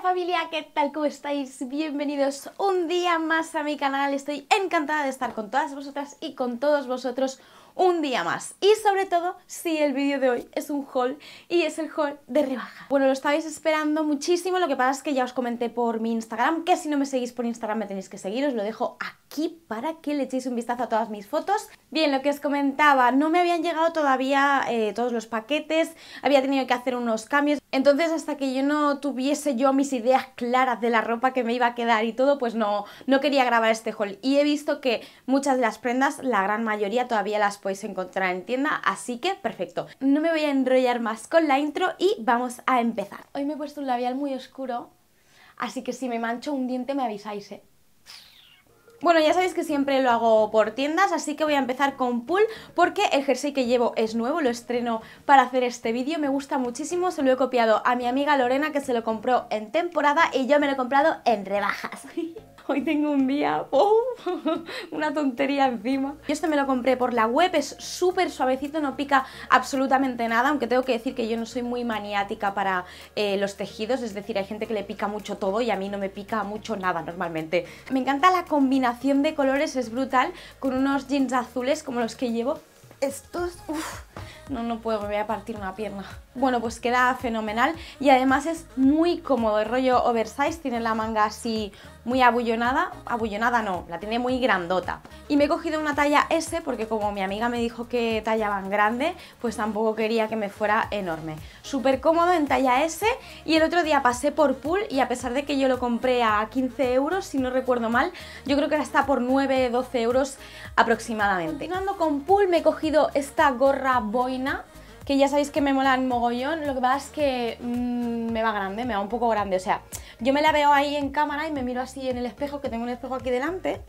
familia, ¿qué tal? ¿Cómo estáis? Bienvenidos un día más a mi canal. Estoy encantada de estar con todas vosotras y con todos vosotros un día más. Y sobre todo, si el vídeo de hoy es un haul y es el haul de rebaja. Bueno, lo estabais esperando muchísimo, lo que pasa es que ya os comenté por mi Instagram, que si no me seguís por Instagram me tenéis que seguir, os lo dejo aquí para que le echéis un vistazo a todas mis fotos. Bien, lo que os comentaba, no me habían llegado todavía eh, todos los paquetes, había tenido que hacer unos cambios, entonces, hasta que yo no tuviese yo mis ideas claras de la ropa que me iba a quedar y todo, pues no, no quería grabar este haul. Y he visto que muchas de las prendas, la gran mayoría, todavía las podéis encontrar en tienda, así que perfecto. No me voy a enrollar más con la intro y vamos a empezar. Hoy me he puesto un labial muy oscuro, así que si me mancho un diente me avisáis, ¿eh? Bueno, ya sabéis que siempre lo hago por tiendas, así que voy a empezar con Pull porque el jersey que llevo es nuevo, lo estreno para hacer este vídeo, me gusta muchísimo, se lo he copiado a mi amiga Lorena que se lo compró en temporada y yo me lo he comprado en rebajas. hoy tengo un día, ¡oh! una tontería encima. Yo esto me lo compré por la web, es súper suavecito, no pica absolutamente nada, aunque tengo que decir que yo no soy muy maniática para eh, los tejidos, es decir, hay gente que le pica mucho todo y a mí no me pica mucho nada normalmente. Me encanta la combinación de colores, es brutal, con unos jeans azules como los que llevo. Estos, no, no puedo, me voy a partir una pierna. Bueno, pues queda fenomenal y además es muy cómodo, el rollo oversize, tiene la manga así muy abullonada, abullonada no, la tiene muy grandota. Y me he cogido una talla S porque como mi amiga me dijo que tallaban grande, pues tampoco quería que me fuera enorme. Súper cómodo en talla S y el otro día pasé por Pool y a pesar de que yo lo compré a 15 euros, si no recuerdo mal, yo creo que ahora está por 9, 12 euros aproximadamente. Continuando con Pool me he cogido esta gorra Boy que ya sabéis que me molan mogollón, lo que pasa es que mm, me va grande, me va un poco grande, o sea, yo me la veo ahí en cámara y me miro así en el espejo, que tengo un espejo aquí delante,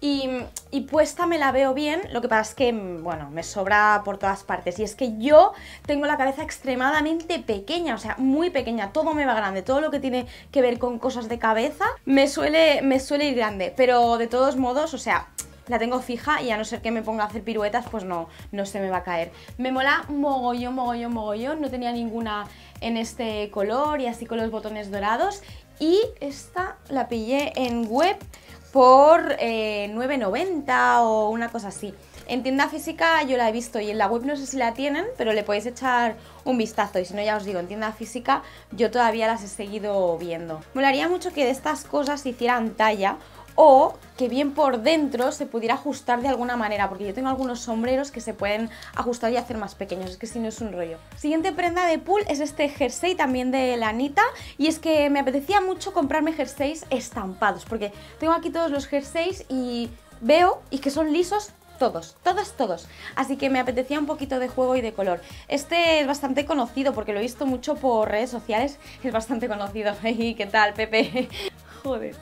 y, y, puesta me la veo bien, lo que pasa es que, mm, bueno, me sobra por todas partes. Y es que yo tengo la cabeza extremadamente pequeña, o sea, muy pequeña, todo me va grande, todo lo que tiene que ver con cosas de cabeza me suele, me suele ir grande. Pero de todos modos, o sea, la tengo fija y a no ser que me ponga a hacer piruetas, pues no, no se me va a caer. Me mola mogollón, mogollón, mogollón, no tenía ninguna en este color y así con los botones dorados. Y esta la pillé en web por 9,90 eh, o una cosa así. En tienda física yo la he visto y en la web no sé si la tienen, pero le podéis echar un vistazo. Y si no, ya os digo, en tienda física yo todavía las he seguido viendo. Molaría mucho que de estas cosas hicieran talla o que bien por dentro se pudiera ajustar de alguna manera, porque yo tengo algunos sombreros que se pueden ajustar y hacer más pequeños, es que si no es un rollo. Siguiente prenda de pool es este jersey también de Lanita, y es que me apetecía mucho comprarme jerseys estampados, porque tengo aquí todos los jerseys y veo y que son lisos todos, todos, todos. Así que me apetecía un poquito de juego y de color. Este es bastante conocido porque lo he visto mucho por redes sociales, es bastante conocido. ¿Qué tal, Pepe?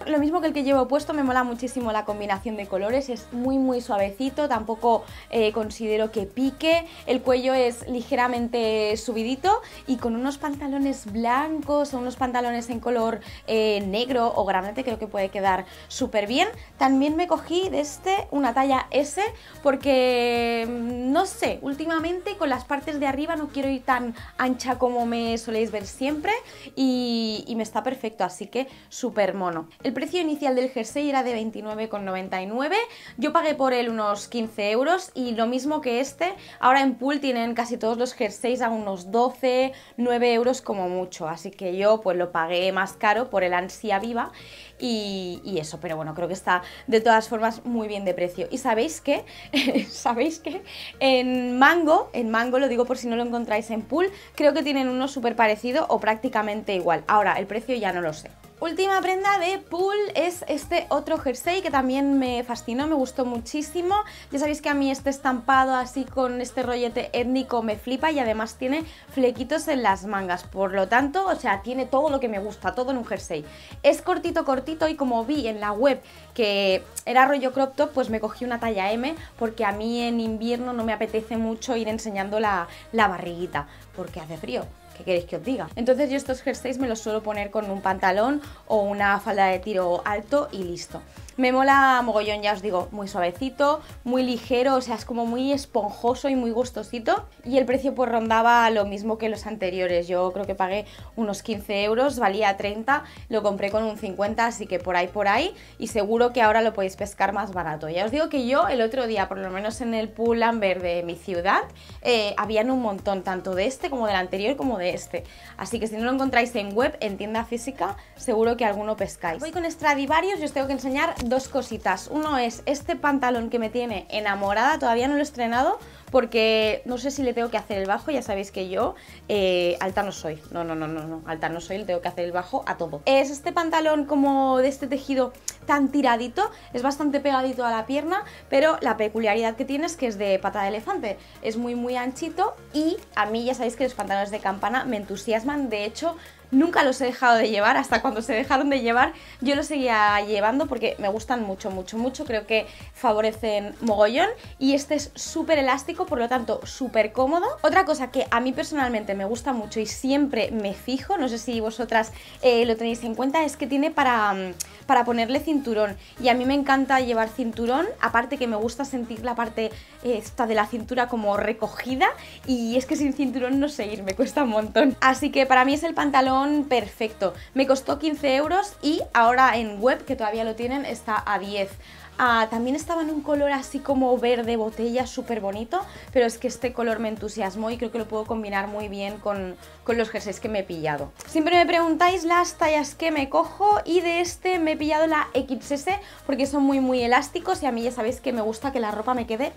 Lo mismo que el que llevo puesto, me mola muchísimo la combinación de colores, es muy muy suavecito, tampoco eh, considero que pique, el cuello es ligeramente subidito y con unos pantalones blancos o unos pantalones en color eh, negro o granate creo que puede quedar súper bien. También me cogí de este una talla S porque, mm, no sé, últimamente con las partes de arriba no quiero ir tan ancha como me soléis ver siempre y, y me está perfecto, así que súper mono. El precio inicial del jersey era de 29,99, yo pagué por él unos 15 euros y lo mismo que este, ahora en pool tienen casi todos los jerseys a unos 12, 9 euros como mucho, así que yo pues lo pagué más caro por el ansia viva y, y eso, pero bueno, creo que está de todas formas muy bien de precio. Y sabéis que, sabéis que en Mango, en Mango lo digo por si no lo encontráis en pool, creo que tienen uno súper parecido o prácticamente igual. Ahora, el precio ya no lo sé. Última prenda de Pool es este otro jersey que también me fascinó, me gustó muchísimo. Ya sabéis que a mí este estampado así con este rollete étnico me flipa y además tiene flequitos en las mangas. Por lo tanto, o sea, tiene todo lo que me gusta, todo en un jersey. Es cortito, cortito y como vi en la web que era rollo crop top, pues me cogí una talla M porque a mí en invierno no me apetece mucho ir enseñando la, la barriguita porque hace frío. ¿qué queréis que os diga? Entonces yo estos jerseys me los suelo poner con un pantalón o una falda de tiro alto y listo. Me mola mogollón, ya os digo, muy suavecito, muy ligero, o sea, es como muy esponjoso y muy gustosito. Y el precio pues rondaba lo mismo que los anteriores, yo creo que pagué unos 15 euros, valía 30, lo compré con un 50, así que por ahí, por ahí, y seguro que ahora lo podéis pescar más barato. Ya os digo que yo el otro día, por lo menos en el pool Amber de mi ciudad, eh, habían un montón, tanto de este como del anterior como de este. Así que si no lo encontráis en web, en tienda física, seguro que alguno pescáis. Voy con Stradivarius y os tengo que enseñar dos cositas. Uno es este pantalón que me tiene enamorada, todavía no lo he estrenado porque no sé si le tengo que hacer el bajo, ya sabéis que yo eh, alta no soy. No, no, no, no, no, alta no soy, le tengo que hacer el bajo a todo. Es este pantalón como de este tejido tan tiradito, es bastante pegadito a la pierna, pero la peculiaridad que tiene es que es de pata de elefante. Es muy, muy anchito y a mí ya sabéis que los pantalones de campana me entusiasman, de hecho nunca los he dejado de llevar, hasta cuando se dejaron de llevar yo los seguía llevando porque me gustan mucho, mucho, mucho, creo que favorecen mogollón y este es súper elástico, por lo tanto súper cómodo. Otra cosa que a mí personalmente me gusta mucho y siempre me fijo, no sé si vosotras eh, lo tenéis en cuenta, es que tiene para... Mm, para ponerle cinturón. Y a mí me encanta llevar cinturón, aparte que me gusta sentir la parte eh, esta de la cintura como recogida y es que sin cinturón no sé ir, me cuesta un montón. Así que para mí es el pantalón perfecto. Me costó 15 euros y ahora en web, que todavía lo tienen, está a 10. Ah, también estaba en un color así como verde botella, súper bonito, pero es que este color me entusiasmó y creo que lo puedo combinar muy bien con, con los jerseys que me he pillado. Siempre me preguntáis las tallas que me cojo y de este me he pillado la XS porque son muy muy elásticos y a mí ya sabéis que me gusta que la ropa me quede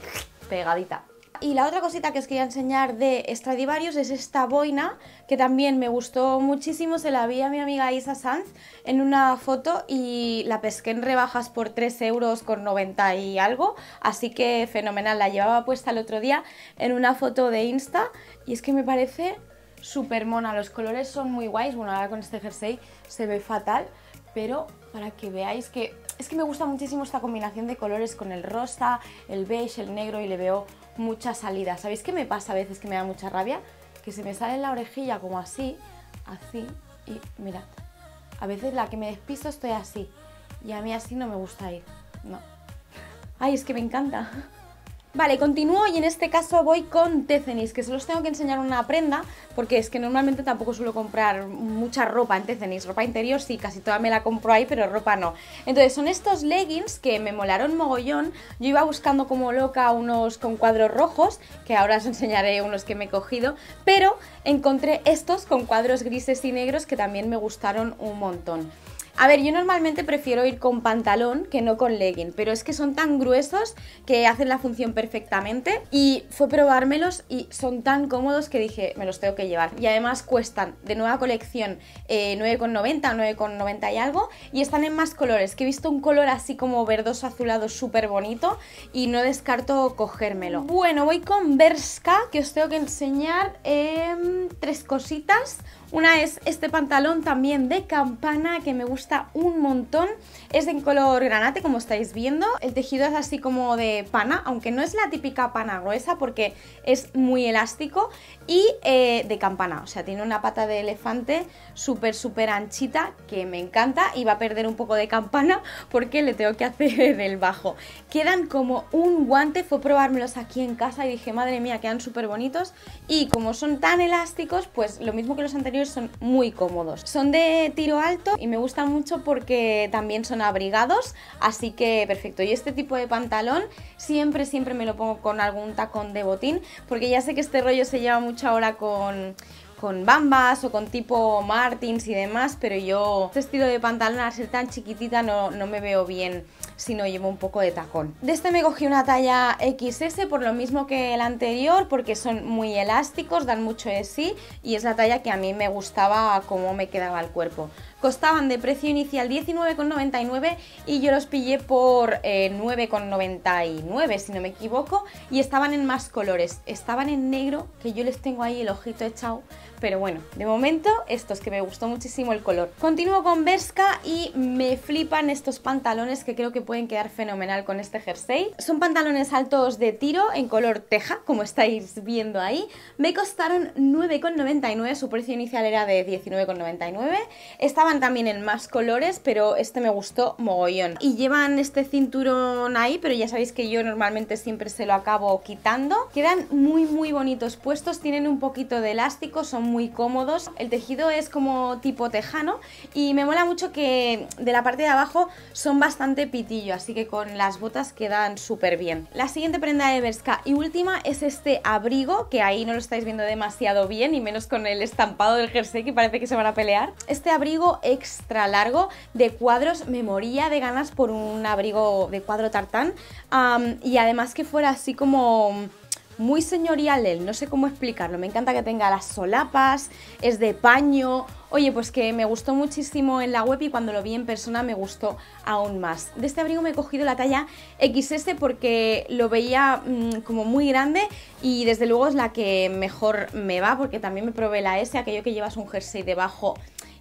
pegadita. Y la otra cosita que os quería enseñar de Stradivarius es esta boina, que también me gustó muchísimo, se la vi a mi amiga Isa Sanz en una foto y la pesqué en rebajas por 3 euros con 90 y algo, así que fenomenal, la llevaba puesta el otro día en una foto de Insta y es que me parece súper mona, los colores son muy guays, bueno ahora con este jersey se ve fatal, pero para que veáis que... Es que me gusta muchísimo esta combinación de colores con el rosa, el beige, el negro y le veo mucha salida. ¿Sabéis qué me pasa a veces que me da mucha rabia? Que se me sale la orejilla como así, así, y mirad. A veces la que me despisto estoy así, y a mí así no me gusta ir, no. Ay, es que me encanta. Vale, continúo y en este caso voy con Tecenis, que se los tengo que enseñar una prenda, porque es que normalmente tampoco suelo comprar mucha ropa en Tecenis, ropa interior sí, casi toda me la compro ahí, pero ropa no. Entonces son estos leggings que me molaron mogollón, yo iba buscando como loca unos con cuadros rojos, que ahora os enseñaré unos que me he cogido, pero encontré estos con cuadros grises y negros que también me gustaron un montón. A ver, yo normalmente prefiero ir con pantalón que no con legging, pero es que son tan gruesos que hacen la función perfectamente y fue probármelos y son tan cómodos que dije, me los tengo que llevar. Y además cuestan de nueva colección 9,90 o 9,90 y algo y están en más colores, que he visto un color así como verdoso azulado súper bonito y no descarto cogérmelo. Bueno, voy con Berska, que os tengo que enseñar em, tres cositas. Una es este pantalón también de campana que me gusta un montón. Es en color granate, como estáis viendo. El tejido es así como de pana, aunque no es la típica pana gruesa porque es muy elástico. Y eh, de campana, o sea, tiene una pata de elefante súper, súper anchita que me encanta. Y va a perder un poco de campana porque le tengo que hacer el bajo. Quedan como un guante. Fue probármelos aquí en casa y dije, madre mía, quedan súper bonitos. Y como son tan elásticos, pues lo mismo que los anteriores son muy cómodos. Son de tiro alto y me gustan mucho porque también son abrigados, así que perfecto. Y este tipo de pantalón siempre, siempre me lo pongo con algún tacón de botín, porque ya sé que este rollo se lleva mucho ahora con con bambas o con tipo Martins y demás, pero yo este estilo de pantalón al ser tan chiquitita no, me veo bien si no llevo un poco de tacón. De este me cogí una talla XS por lo mismo que el anterior porque son muy elásticos, dan mucho de sí y es la talla que a mí me gustaba cómo me quedaba el cuerpo costaban de precio inicial 19,99 y yo los pillé por 9,99 eh, si no me equivoco y estaban en más colores, estaban en negro que yo les tengo ahí el ojito echado pero bueno, de momento estos que me gustó muchísimo el color. Continúo con Berska y me flipan estos pantalones que creo que pueden quedar fenomenal con este jersey. Son pantalones altos de tiro en color teja, como estáis viendo ahí. Me costaron 9,99, su precio inicial era de 19,99. Estaban también en más colores, pero este me gustó mogollón. Y llevan este cinturón ahí, pero ya sabéis que yo normalmente siempre se lo acabo quitando. Quedan muy muy bonitos puestos, tienen un poquito de elástico, son muy muy cómodos. El tejido es como tipo tejano y me mola mucho que de la parte de abajo son bastante pitillo, así que con las botas quedan súper bien. La siguiente prenda de versca y última es este abrigo, que ahí no lo estáis viendo demasiado bien y menos con el estampado del jersey que parece que se van a pelear. Este abrigo extra largo de cuadros me moría de ganas por un abrigo de cuadro tartán y además que fuera así como muy señorial él, no sé cómo explicarlo. Me encanta que tenga las solapas, es de paño. Oye, pues que me gustó muchísimo en la web y cuando lo vi en persona me gustó aún más. De este abrigo me he cogido la talla XS porque lo veía mm, como muy grande y desde luego es la que mejor me va porque también me probé la S, aquello que llevas un jersey debajo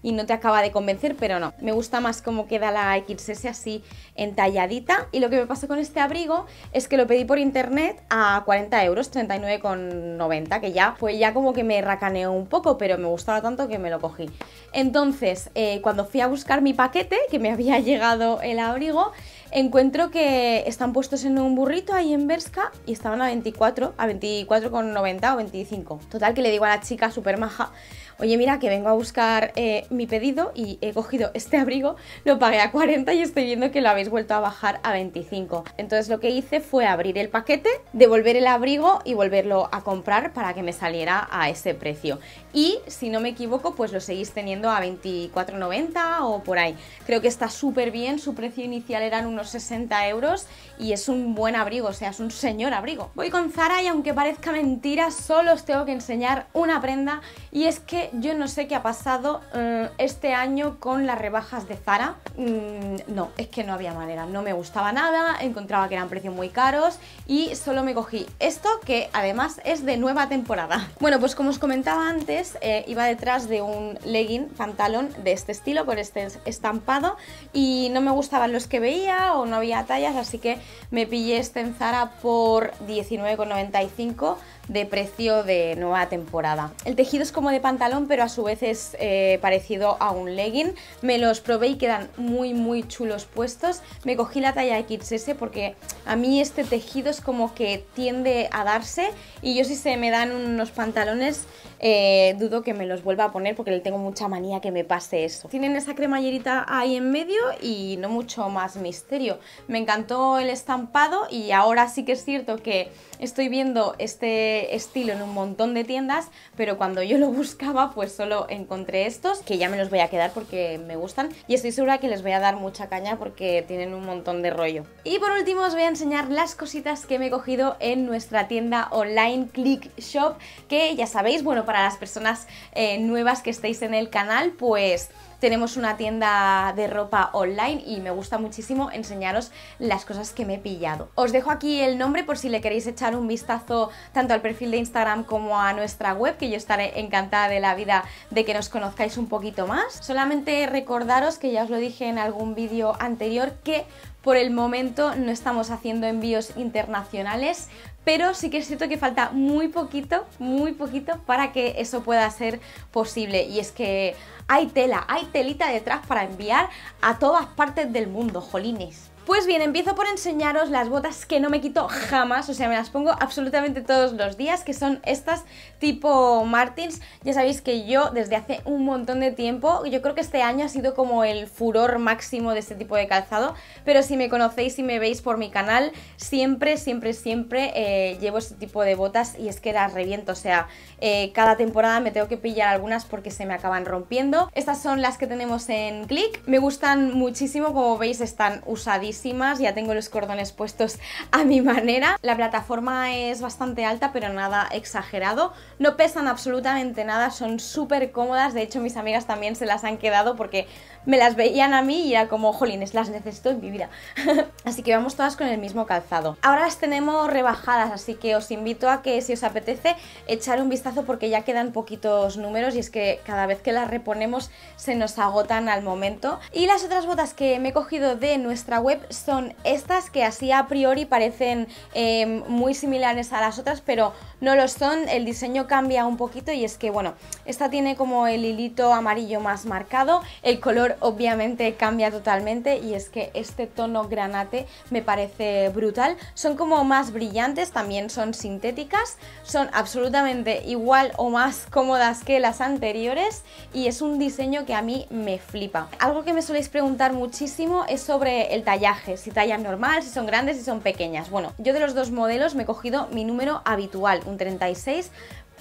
y no te acaba de convencer, pero no. Me gusta más cómo queda la XS así entalladita. Y lo que me pasó con este abrigo es que lo pedí por internet a 40 euros, 39,90, que ya fue ya como que me racaneó un poco, pero me gustaba tanto que me lo cogí. Entonces, eh, cuando fui a buscar mi paquete, que me había llegado el abrigo, encuentro que están puestos en un burrito ahí en Berska y estaban a 24, a 24,90 o 25. Total que le digo a la chica super maja, oye mira que vengo a buscar eh, mi pedido y he cogido este abrigo, lo pagué a 40 y estoy viendo que lo habéis vuelto a bajar a 25. Entonces lo que hice fue abrir el paquete, devolver el abrigo y volverlo a comprar para que me saliera a ese precio. Y si no me equivoco, pues lo seguís teniendo a 24,90 o por ahí. Creo que está súper bien, su precio inicial eran unos 60 euros y es un buen abrigo, o sea, es un señor abrigo. Voy con Zara y aunque parezca mentira, solo os tengo que enseñar una prenda y es que yo no sé qué ha pasado eh, este año con las rebajas de Zara. Mm, no, es que no había manera, no me gustaba nada, encontraba que eran precios muy caros y solo me cogí esto que además es de nueva temporada. Bueno, pues como os comentaba antes, eh, iba detrás de un legging pantalón de este estilo con este estampado y no me gustaban los que veía o no había tallas, así que me pillé este en Zara por 19,95 de precio de nueva temporada. El tejido es como de pantalón, pero a su vez es eh, parecido a un legging. Me los probé y quedan muy, muy chulos puestos. Me cogí la talla XS porque a mí este tejido es como que tiende a darse y yo si se me dan unos pantalones eh, dudo que me los vuelva a poner porque le tengo mucha manía que me pase eso. Tienen esa cremallerita ahí en medio y no mucho más misterio. Me encantó el estampado y ahora sí que es cierto que estoy viendo este estilo en un montón de tiendas, pero cuando yo lo buscaba pues solo encontré estos, que ya me los voy a quedar porque me gustan y estoy segura que les voy a dar mucha caña porque tienen un montón de rollo. Y por último os voy a enseñar las cositas que me he cogido en nuestra tienda online Click Shop, que ya sabéis, bueno, para para las personas eh, nuevas que estéis en el canal, pues tenemos una tienda de ropa online y me gusta muchísimo enseñaros las cosas que me he pillado. Os dejo aquí el nombre por si le queréis echar un vistazo tanto al perfil de Instagram como a nuestra web, que yo estaré encantada de la vida de que nos conozcáis un poquito más. Solamente recordaros que ya os lo dije en algún vídeo anterior que por el momento no estamos haciendo envíos internacionales, pero sí que es cierto que falta muy poquito, muy poquito para que eso pueda ser posible. Y es que hay tela, hay telita detrás para enviar a todas partes del mundo, jolines. Pues bien, empiezo por enseñaros las botas que no me quito jamás, o sea, me las pongo absolutamente todos los días, que son estas tipo Martins. Ya sabéis que yo desde hace un montón de tiempo, yo creo que este año ha sido como el furor máximo de este tipo de calzado, pero si me conocéis y me veis por mi canal, siempre, siempre, siempre eh, llevo este tipo de botas y es que las reviento, o sea, eh, cada temporada me tengo que pillar algunas porque se me acaban rompiendo. Estas son las que tenemos en Click, me gustan muchísimo, como veis están usadísimas ya tengo los cordones puestos a mi manera. La plataforma es bastante alta, pero nada exagerado. No pesan absolutamente nada, son súper cómodas. De hecho, mis amigas también se las han quedado porque me las veían a mí y era como, jolines, las necesito en mi vida. así que vamos todas con el mismo calzado. Ahora las tenemos rebajadas, así que os invito a que si os apetece echar un vistazo porque ya quedan poquitos números y es que cada vez que las reponemos se nos agotan al momento. Y las otras botas que me he cogido de nuestra web son estas que así a priori parecen em, muy similares a las otras, pero no lo son. El diseño cambia un poquito y es que, bueno, esta tiene como el hilito amarillo más marcado. El color obviamente cambia totalmente y es que este tono granate me parece brutal. Son como más brillantes, también son sintéticas, son absolutamente igual o más cómodas que las anteriores y es un diseño que a mí me flipa. Algo que me soléis preguntar muchísimo es sobre el tallaje si tallas normal, si son grandes, si son pequeñas. Bueno, yo de los dos modelos me he cogido mi número habitual, un 36,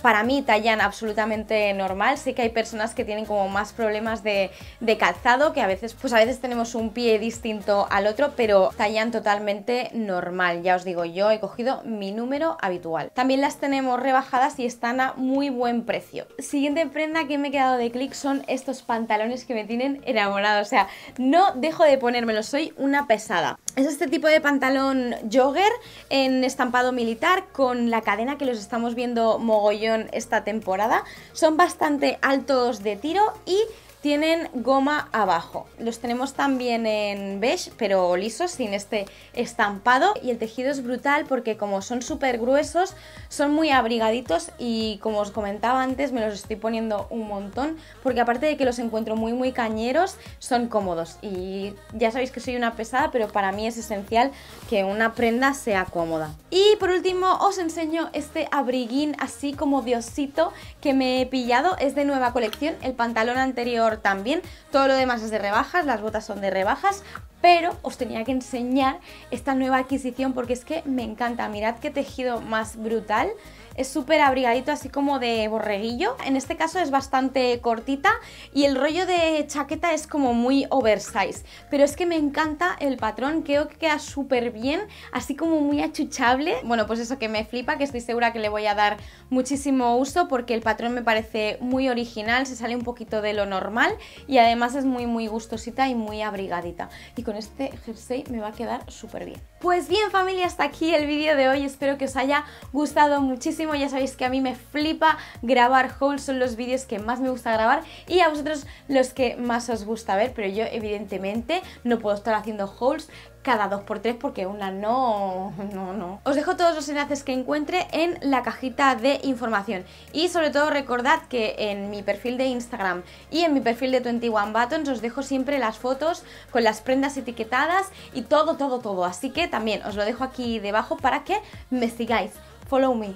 para mí tallan absolutamente normal. Sé que hay personas que tienen como más problemas de, calzado, que a veces, pues a veces tenemos un pie distinto al otro, pero tallan totalmente normal. Ya os digo, yo he cogido mi número habitual. También las tenemos rebajadas y están a muy buen precio. Siguiente prenda que me he quedado de clic son estos pantalones que me tienen enamorado. O sea, no dejo de ponérmelos, soy una pesada. Es este tipo de pantalón jogger en estampado militar con la cadena que los estamos viendo mogollón esta temporada. Son bastante altos de tiro y tienen goma abajo. Los tenemos también en beige, pero lisos, sin este estampado. Y el tejido es brutal porque como son súper gruesos, son muy abrigaditos y como os comentaba antes, me los estoy poniendo un montón porque aparte de que los encuentro muy muy cañeros, son cómodos. Y ya sabéis que soy una pesada, pero para mí es esencial que una prenda sea cómoda. Y por último os enseño este abriguín así como diosito que me he pillado. Es de nueva colección, el pantalón anterior también. Todo lo demás es de rebajas, las botas son de rebajas, pero os tenía que enseñar esta nueva adquisición porque es que me encanta. Mirad qué tejido más brutal es súper abrigadito, así como de borreguillo. En este caso es bastante cortita y el rollo de chaqueta es como muy oversize. Pero es que me encanta el patrón, creo que queda súper bien, así como muy achuchable. Bueno, pues eso que me flipa, que estoy segura que le voy a dar muchísimo uso porque el patrón me parece muy original, se sale un poquito de lo normal y además es muy muy gustosita y muy abrigadita. Y con este jersey me va a quedar súper bien. Pues bien familia, hasta aquí el vídeo de hoy, espero que os haya gustado muchísimo, ya sabéis que a mí me flipa grabar hauls, son los vídeos que más me gusta grabar y a vosotros los que más os gusta ver, pero yo evidentemente no puedo estar haciendo hauls cada 2 por 3 porque una no, no, no. Os dejo todos los enlaces que encuentre en la cajita de información y sobre todo recordad que en mi perfil de Instagram y en mi perfil de 21 Buttons os dejo siempre las fotos con las prendas etiquetadas y todo, todo, todo. Así que también os lo dejo aquí debajo para que me sigáis. Follow me.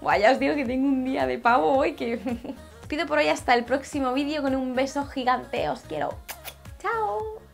Buah, ya os digo que tengo un día de pavo hoy que... Pido por hoy hasta el próximo vídeo con un beso gigante. Os quiero. Chao.